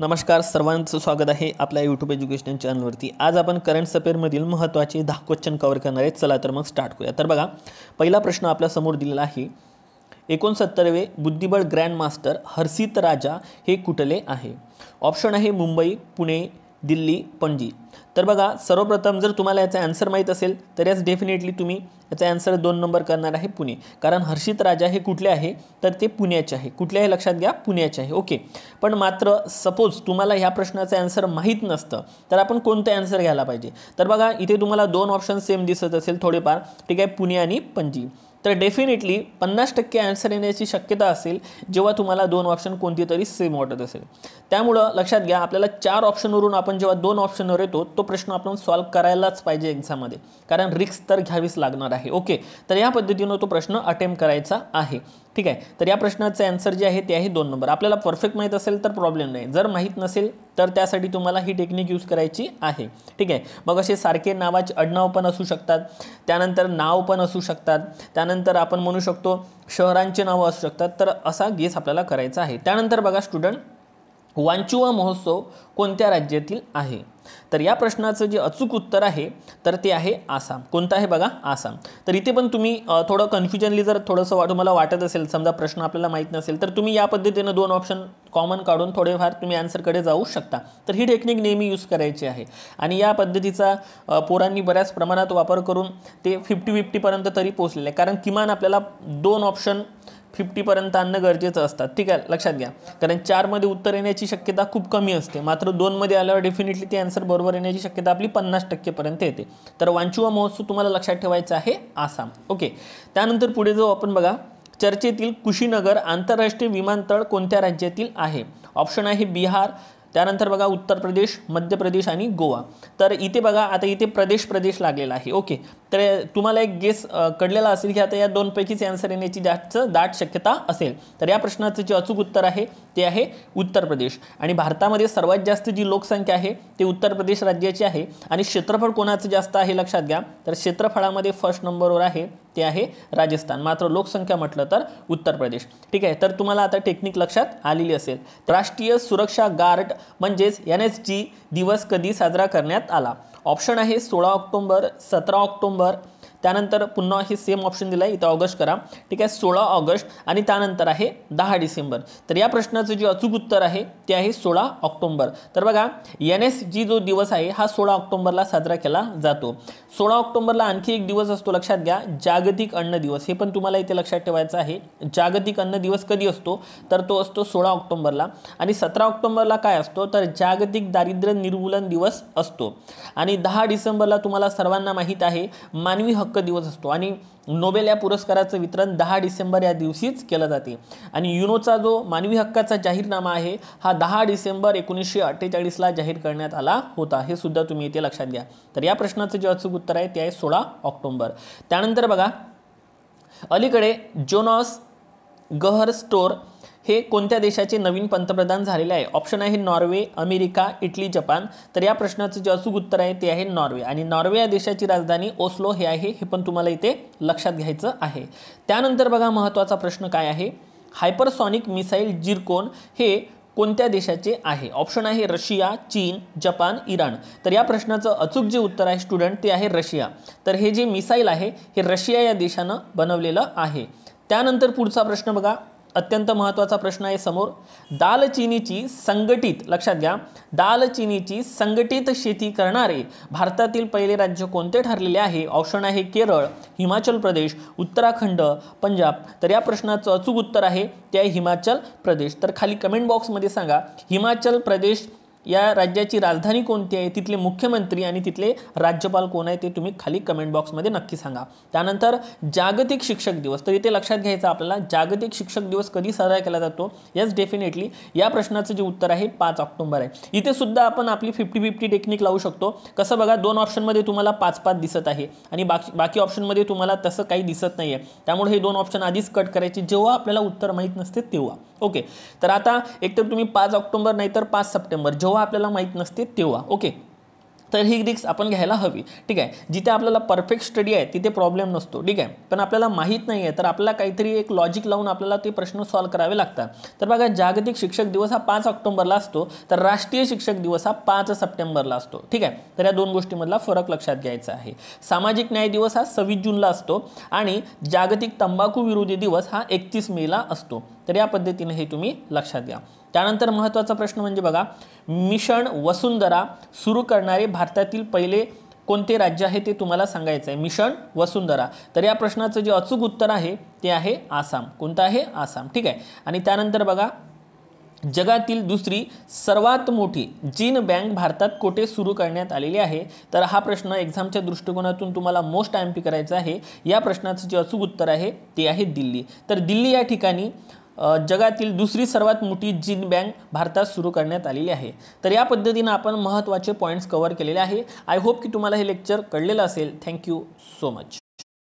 नमस्कार सर्वांचं स्वागत आहे आपल्या यूट्यूब एज्युकेशन चॅनलवरती आज आपण करंट अफेअरमधील महत्त्वाचे दहा क्वेश्चन कवर करणार आहेत चला तर मग स्टार्ट करूया तर बघा पहिला प्रश्न आपल्यासमोर दिलेला आहे एकोणसत्तरवे बुद्धिबळ ग्रँड मास्टर हर्षित राजा हे कुठले आहे ऑप्शन आहे मुंबई पुणे दिल्ली पणजी तर बघा सर्वप्रथम जर तुम्हाला याचा ॲन्सर माहीत असेल तर याच डेफिनेटली तुम्ही याचा आन्सर दोन नंबर करणार आहे पुणे कारण हर्षित राजा हे कुठले आहे तर ते पुण्याचे आहे कुठले आहे लक्षात घ्या पुण्याचे आहे ओके पण मात्र सपोज तुम्हाला ह्या प्रश्नाचं ॲन्सर माहीत नसतं तर आपण कोणतं ॲन्सर घ्यायला पाहिजे तर बघा इथे तुम्हाला दोन ऑप्शन सेम दिसत असेल थोडेफार ठीक आहे पुणे आणि पणजी तर डेफिनेटली पन्नास टक्के आन्सर येण्याची शक्यता असेल जेव्हा तुम्हाला दोन ऑप्शन कोणती तरी सेम वाटत असेल त्यामुळं लक्षात घ्या आपल्याला चार ऑप्शनवरून आपण जेव्हा दोन ऑप्शनवर येतो तो प्रश्न आपण सॉल्व करायलाच पाहिजे एक्झाममध्ये कारण रिक्स तर घ्यावीच लागणार आहे ओके तर या पद्धतीनं तो प्रश्न अटेम्प्ट करायचा आहे ठीक आहे तर या प्रश्नाचं ॲन्सर जे आहे ते आहे दोन नंबर आपल्याला परफेक्ट माहीत असेल तर प्रॉब्लेम नाही जर माहीत नसेल तर त्यासाठी तुम्हाला ही टेक्निक यूज करायची आहे ठीक आहे मग असे सारखे नावाचे अडनाव पण असू शकतात त्यानंतर नाव पण असू शकतात त्यानंतर आपण म्हणू शकतो शहरांचे नावं असू शकतात तर असा गेस आपल्याला करायचा आहे त्यानंतर बघा स्टुडंट वांचुवा महोत्सव कोणत्या राज्यातील आहे तर या प्रश्नाचं जे अचूक उत्तर आहे तर ते आहे आसाम कोणतं आहे बघा आसाम तर इथे पण तुम्ही थोडं कन्फ्युजनली जर थोडंसं वाटू तुम्हाला वाटत असेल समजा प्रश्न आपल्याला माहीत नसेल तर तुम्ही या पद्धतीनं दोन ऑप्शन कॉमन काढून थोडेफार तुम्ही आन्सरकडे जाऊ शकता तर ही टेक्निक नेहमी यूज करायची आहे आणि या पद्धतीचा पोरांनी बऱ्याच प्रमाणात वापर करून ते फिफ्टी फिफ्टीपर्यंत तरी पोचलेलं आहे कारण किमान आपल्याला दोन ऑप्शन फिफ्टीपर्यंत आणणं गरजेचं असतात ठीक आहे लक्षात घ्या कारण चारमध्ये उत्तर येण्याची शक्यता खूप कमी असते मात्र दोनमध्ये आल्यावर डेफिनेटली ते आन्सर बरोबर येण्याची शक्यता आपली पन्नास टक्केपर्यंत येते तर वांचुवा महोत्सव तुम्हाला लक्षात ठेवायचा आहे आसाम ओके त्यानंतर पुढे जाऊ आपण बघा चर्चेतील कुशीनगर आंतरराष्ट्रीय विमानतळ कोणत्या राज्यातील आहे ऑप्शन आहे बिहार त्यानंतर बघा उत्तर प्रदेश मध्य प्रदेश आणि गोवा तर इथे बघा आता इथे प्रदेश प्रदेश लागलेला आहे ओके तर तुम्हाला एक गेस कळलेला असेल की आता या दोनपैकीच आन्सर येण्याची जास्त दाट शक्यता असेल तर या प्रश्नाचं जे अचूक उत्तर आहे ते आहे उत्तर प्रदेश आणि भारतामध्ये सर्वात जास्त जी लोकसंख्या आहे ते उत्तर प्रदेश राज्याची आहे आणि क्षेत्रफळ कोणाचं जास्त आहे लक्षात घ्या तर क्षेत्रफळामध्ये फर्स्ट नंबरवर आहे ते आहे राजस्थान मात्र लोकसंख्या म्हटलं तर उत्तर प्रदेश ठीक आहे तर तुम्हाला आता टेक्निक लक्षात आलेली असेल राष्ट्रीय सुरक्षा गार्ड म्हणजेच एन जी दिवस कधी साजरा करण्यात आला ऑप्शन आहे सोळा ऑक्टोंबर सतरा ऑक्टोंबर नंबर त्यानंतर पुन्हा हे सेम ऑप्शन दिलं आहे इथं ऑगस्ट करा ठीक आहे सोळा ऑगस्ट आणि त्यानंतर आहे दहा डिसेंबर तर या प्रश्नाचं जे अचूक उत्तर आहे ते आहे सोळा ऑक्टोंबर तर बघा एन एस जी जो दिवस आहे हा सोळा ऑक्टोंबरला साजरा केला जातो सोळा ऑक्टोंबरला आणखी एक दिवस असतो लक्षात घ्या जागतिक अन्न दिवस हे पण तुम्हाला इथे लक्षात ठेवायचं आहे जागतिक अन्न दिवस कधी असतो तर तो असतो सोळा ऑक्टोंबरला आणि सतरा ऑक्टोंबरला काय असतो तर जागतिक दारिद्र्य निर्मूलन दिवस असतो आणि दहा डिसेंबरला तुम्हाला सर्वांना माहीत आहे मानवी हक्क दिवस असतो आणि नोबेल या पुरस्काराचं वितरण दहा डिसेंबर या दिवशीच केलं जाते आणि युनोचा जो मानवी हक्काचा जाहीरनामा आहे हा दहा डिसेंबर एकोणीसशे अठ्ठेचाळीसला जाहीर करण्यात आला होता हे सुद्धा तुम्ही इथे लक्षात घ्या तर या प्रश्नाचं जे अचूक उत्तर आहे ते आहे सोळा ऑक्टोंबर त्यानंतर बघा अलीकडे जोनॉस गहर स्टोर हे कोणत्या देशाचे नवीन पंतप्रधान झालेले आहे ऑप्शन आहे नॉर्वे अमेरिका इटली जपान तर या प्रश्नाचं जे अचूक उत्तर आहे ते आहे नॉर्वे आणि नॉर्वे या देशाची राजधानी ओस्लो हे आहे हे पण तुम्हाला इथे लक्षात घ्यायचं आहे त्यानंतर बघा महत्त्वाचा प्रश्न काय आहे हायपरसॉनिक मिसाईल जिरकोन हे कोणत्या देशाचे आहे ऑप्शन आहे रशिया चीन जपान इराण तर या प्रश्नाचं अचूक जे उत्तर आहे स्टुडंट ते आहे रशिया तर हे जे मिसाईल आहे हे रशिया या देशानं बनवलेलं आहे त्यानंतर पुढचा प्रश्न बघा अत्यंत महत्त्वाचा प्रश्न आहे समोर दालचिनीची संघटित लक्षात घ्या दालचिनीची संघटित शेती करणारे भारतातील पहिले राज्य कोणते ठरलेले आहे ऑप्शन आहे केरळ हिमाचल प्रदेश उत्तराखंड पंजाब तर या प्रश्नाचं अचूक उत्तर आहे ते आहे हिमाचल प्रदेश तर खाली कमेंट बॉक्समध्ये सांगा हिमाचल प्रदेश या राज्याची राजधानी कोणती आहे तिथले मुख्यमंत्री आणि तिथले राज्यपाल कोण आहे ते तुम्ही खाली कमेंट बॉक्समध्ये नक्की सांगा त्यानंतर जागतिक शिक्षक दिवस तर इथे लक्षात घ्यायचं आपल्याला जागतिक शिक्षक दिवस कधी साजरा केला जातो येस डेफिनेटली या प्रश्नाचं जे उत्तर आहे पाच ऑक्टोंबर आहे इथे सुद्धा आपण आपली फिफ्टी फिफ्टी टेक्निक लावू शकतो कसं बघा दोन ऑप्शनमध्ये तुम्हाला पाच पाच दिसत आहे आणि बाकी बाकी ऑप्शनमध्ये तुम्हाला तसं काही दिसत नाही आहे त्यामुळे हे दोन ऑप्शन आधीच कट करायचे जेव्हा आपल्याला उत्तर माहीत नसते तेव्हा ओके तर आता एकतर तुम्ही पाच ऑक्टोंबर नाही तर पाच सप्टेंबर जेव्हा जेव्हा आपल्याला माहीत नसते तेव्हा ओके तर ही रिक्स आपण घ्यायला हवी ठीक आहे जिथे आपल्याला परफेक्ट स्टडी आहे तिथे प्रॉब्लेम नसतो ठीक आहे पण आपल्याला माहीत नाही आहे तर आपल्याला काहीतरी एक लॉजिक लावून आपल्याला ते प्रश्न सॉल्व करावे लागतात तर बघा जागतिक शिक्षक दिवस हा पाच ऑक्टोबरला असतो तर राष्ट्रीय शिक्षक दिवस हा पाच सप्टेंबरला असतो ठीक आहे तर या दोन गोष्टीमधला फरक लक्षात घ्यायचा आहे सामाजिक न्याय दिवस हा सव्वीस जूनला असतो आणि जागतिक तंबाखू विरोधी दिवस हा एकतीस मेला असतो तर या पद्धतीने हे तुम्ही लक्षात घ्या त्यानंतर महत्त्वाचा प्रश्न म्हणजे बघा मिशन वसुंधरा सुरू करणारे भारतातील पहिले कोणते राज्य आहे ते तुम्हाला सांगायचं आहे मिशन वसुंधरा तर या प्रश्नाचं जे अचूक उत्तर आहे ते आहे आसाम कोणतं आहे आसाम ठीक आहे आणि त्यानंतर बघा जगातील दुसरी सर्वात मोठी जीन बँक भारतात कोठे सुरू करण्यात आलेली आहे तर हा प्रश्न एक्झामच्या दृष्टिकोनातून तुम्हाला मोस्ट आय एम पी करायचा आहे या प्रश्नाचं जे अचूक उत्तर आहे ते आहे दिल्ली तर दिल्ली या ठिकाणी जगातील दुसरी सर्वात मोठी जीन बँक भारतात सुरू करण्यात आलेली आहे तर या पद्धतीनं आपण महत्त्वाचे पॉईंट्स कव्हर केलेले आहे आय होप की तुम्हाला हे लेक्चर कळलेलं असेल थँक्यू सो मच